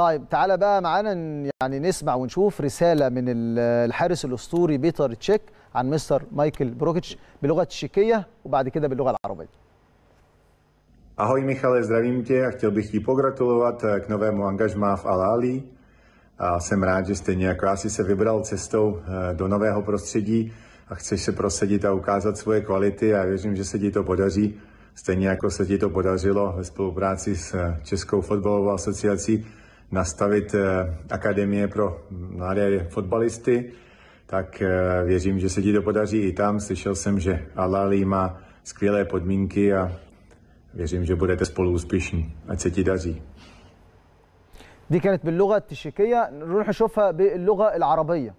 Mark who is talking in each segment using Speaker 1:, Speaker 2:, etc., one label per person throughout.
Speaker 1: طيب تعالى بقى معانا يعني نسمع ونشوف رساله من الحارس الاسطوري بيتر تشيك عن مستر مايكل بروكيتش بلغه التشيكيه وبعد كده باللغه العربيه
Speaker 2: Ahoj Michale, zdravím tě a chtěl bych ti pogratulovat eh, k novému angažmá v Alali. A jsem rád, že stejně jako já si se vybral cestou eh, do nového prostředí a chceš se prosadit a ukázat svoje kvality a věřím, že se ti to podaří, stejně jako se ti to podařilo ve spolupráci s eh, Českou fotbalovou asociací nastavit eh, akademie pro mladé fotbalisty, tak eh, věřím, že se ti to podaří i tam. Slyšel jsem, že Alali má skvělé podmínky a věřím, že budete spolu úspěšní. Ať se ti daří.
Speaker 1: دي كانت باللغة التشيكية نروح نشوفها باللغة العربية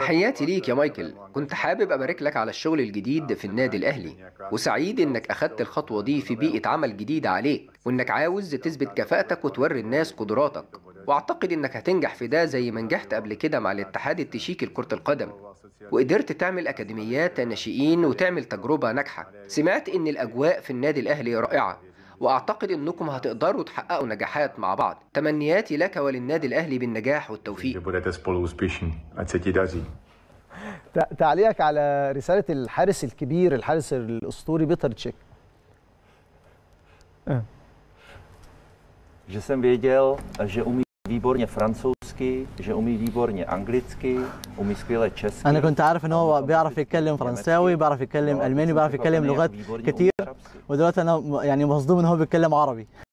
Speaker 3: تحياتي ليك يا مايكل كنت حابب أبارك لك على الشغل الجديد في النادي الأهلي وسعيد إنك أخدت الخطوة دي في بيئة عمل جديدة عليك وإنك عاوز تثبت كفاءتك وتوري الناس قدراتك وأعتقد إنك هتنجح في ده زي ما نجحت قبل كده مع الاتحاد التشيكي لكرة القدم وقدرت تعمل أكاديميات ناشئين وتعمل تجربة ناجحة سمعت إن الأجواء في النادي الأهلي رائعة واعتقد انكم هتقدروا تحققوا نجاحات مع بعض تمنياتي لك وللنادي الاهلي بالنجاح والتوفيق تعليقك على
Speaker 1: رساله الحارس الكبير الحارس الاسطوري بيتر تشيك
Speaker 2: výborně francouzsky, že umí výborně anglicky, umí skvěle česky. أنا كنت
Speaker 1: عارف إن هو بيعرف يتكلم فرنساوي، بيعرف يتكلم ألماني، بيعرف يتكلم لغات كتير، ودلوقتي أنا يعني مصدوم إن هو بيتكلم عربي.